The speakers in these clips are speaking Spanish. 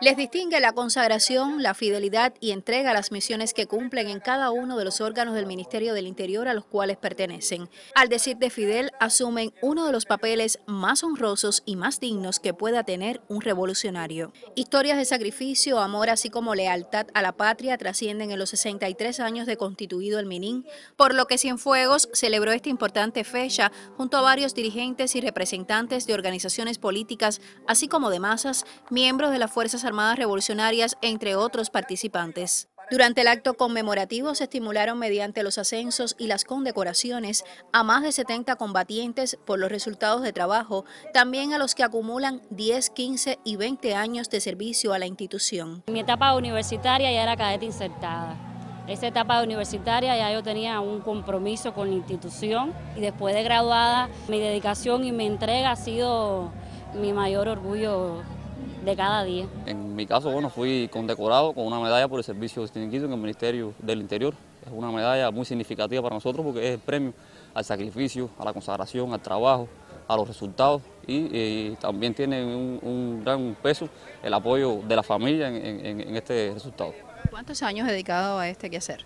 Les distingue la consagración, la fidelidad y entrega a las misiones que cumplen en cada uno de los órganos del Ministerio del Interior a los cuales pertenecen. Al decir de Fidel, asumen uno de los papeles más honrosos y más dignos que pueda tener un revolucionario. Historias de sacrificio, amor, así como lealtad a la patria trascienden en los 63 años de constituido el MININ, por lo que Cienfuegos celebró esta importante fecha junto a varios dirigentes y representantes de organizaciones políticas, así como de masas, miembros de las Fuerzas Armadas Revolucionarias, entre otros participantes. Durante el acto conmemorativo se estimularon mediante los ascensos y las condecoraciones a más de 70 combatientes por los resultados de trabajo, también a los que acumulan 10, 15 y 20 años de servicio a la institución. mi etapa universitaria ya era cadete insertada. Esa etapa universitaria ya yo tenía un compromiso con la institución y después de graduada mi dedicación y mi entrega ha sido mi mayor orgullo de cada día. En mi caso, bueno, fui condecorado con una medalla por el servicio distinguido en el Ministerio del Interior. Es una medalla muy significativa para nosotros porque es el premio al sacrificio, a la consagración, al trabajo, a los resultados y, eh, también tiene un, gran peso el apoyo de la familia en, este resultado. ¿Cuántos años dedicado a este quehacer?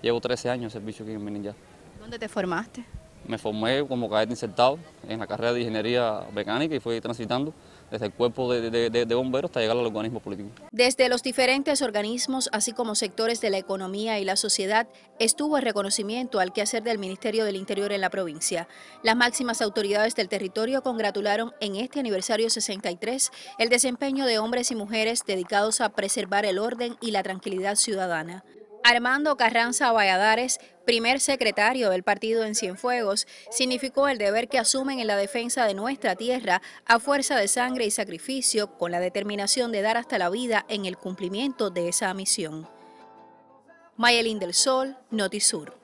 Llevo 13 años de servicio aquí en Meninja. ¿Dónde te formaste? Me formé como cadete insertado en la carrera de ingeniería mecánica y fui transitando desde el cuerpo de, bomberos hasta llegar al organismo político. Desde los diferentes organismos, así como sectores de la economía y la sociedad, estuvo el reconocimiento al quehacer del Ministerio del Interior en la provincia. Las máximas autoridades del territorio congratularon en este aniversario 63 el desempeño de hombres y mujeres dedicados a preservar el orden y la tranquilidad ciudadana. Armando Carranza Valladares, primer secretario del partido en Cienfuegos, significó el deber que asumen en la defensa de nuestra tierra a fuerza de sangre y sacrificio con la determinación de dar hasta la vida en el cumplimiento de esa misión. Mayelín del Sol, Notisur.